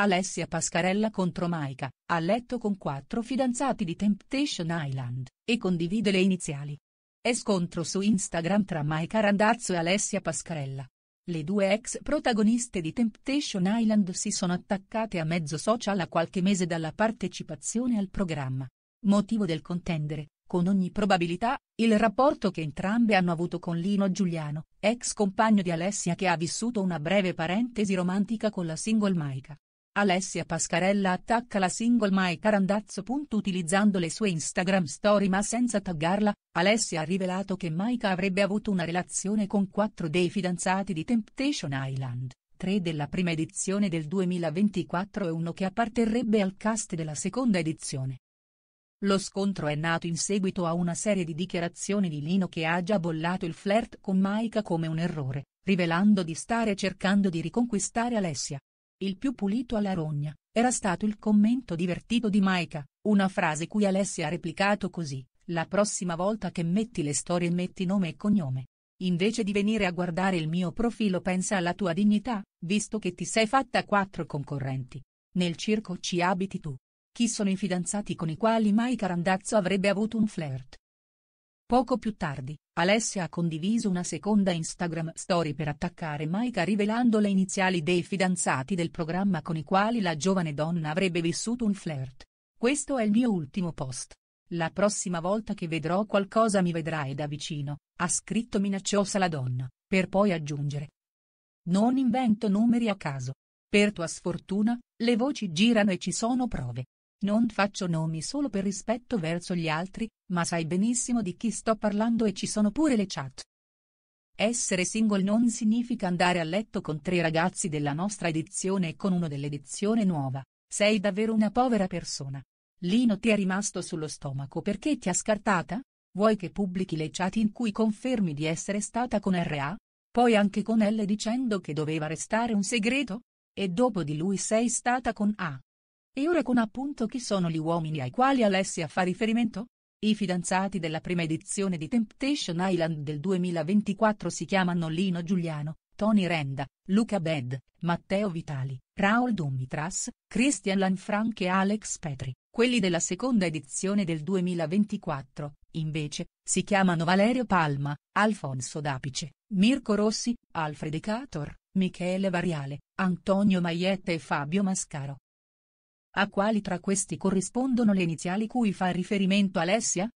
Alessia Pascarella contro Maika, a letto con quattro fidanzati di Temptation Island, e condivide le iniziali. È scontro su Instagram tra Maika Randazzo e Alessia Pascarella. Le due ex protagoniste di Temptation Island si sono attaccate a mezzo social a qualche mese dalla partecipazione al programma. Motivo del contendere, con ogni probabilità, il rapporto che entrambe hanno avuto con Lino Giuliano, ex compagno di Alessia che ha vissuto una breve parentesi romantica con la single Maika. Alessia Pascarella attacca la single Mai Carandazzo. Utilizzando le sue Instagram story ma senza taggarla, Alessia ha rivelato che Maika avrebbe avuto una relazione con quattro dei fidanzati di Temptation Island, tre della prima edizione del 2024 e uno che apparterrebbe al cast della seconda edizione. Lo scontro è nato in seguito a una serie di dichiarazioni di Lino che ha già bollato il flirt con Maika come un errore, rivelando di stare cercando di riconquistare Alessia. Il più pulito alla rogna, era stato il commento divertito di Maika, una frase cui Alessia ha replicato così, la prossima volta che metti le storie metti nome e cognome. Invece di venire a guardare il mio profilo pensa alla tua dignità, visto che ti sei fatta quattro concorrenti. Nel circo ci abiti tu. Chi sono i fidanzati con i quali Maika Randazzo avrebbe avuto un flirt? Poco più tardi, Alessia ha condiviso una seconda Instagram story per attaccare Maika rivelando le iniziali dei fidanzati del programma con i quali la giovane donna avrebbe vissuto un flirt. Questo è il mio ultimo post. La prossima volta che vedrò qualcosa mi vedrai da vicino, ha scritto minacciosa la donna, per poi aggiungere. Non invento numeri a caso. Per tua sfortuna, le voci girano e ci sono prove. Non faccio nomi solo per rispetto verso gli altri, ma sai benissimo di chi sto parlando e ci sono pure le chat. Essere single non significa andare a letto con tre ragazzi della nostra edizione e con uno dell'edizione nuova, sei davvero una povera persona. Lino ti è rimasto sullo stomaco perché ti ha scartata? Vuoi che pubblichi le chat in cui confermi di essere stata con R.A.? Poi anche con L dicendo che doveva restare un segreto? E dopo di lui sei stata con A e ora con appunto chi sono gli uomini ai quali Alessia fa riferimento? I fidanzati della prima edizione di Temptation Island del 2024 si chiamano Lino Giuliano, Tony Renda, Luca Bed, Matteo Vitali, Raul Dumitras, Christian Lanfranc e Alex Petri. Quelli della seconda edizione del 2024, invece, si chiamano Valerio Palma, Alfonso Dapice, Mirko Rossi, Alfred Cator, Michele Variale, Antonio Maietta e Fabio Mascaro. A quali tra questi corrispondono le iniziali cui fa riferimento Alessia?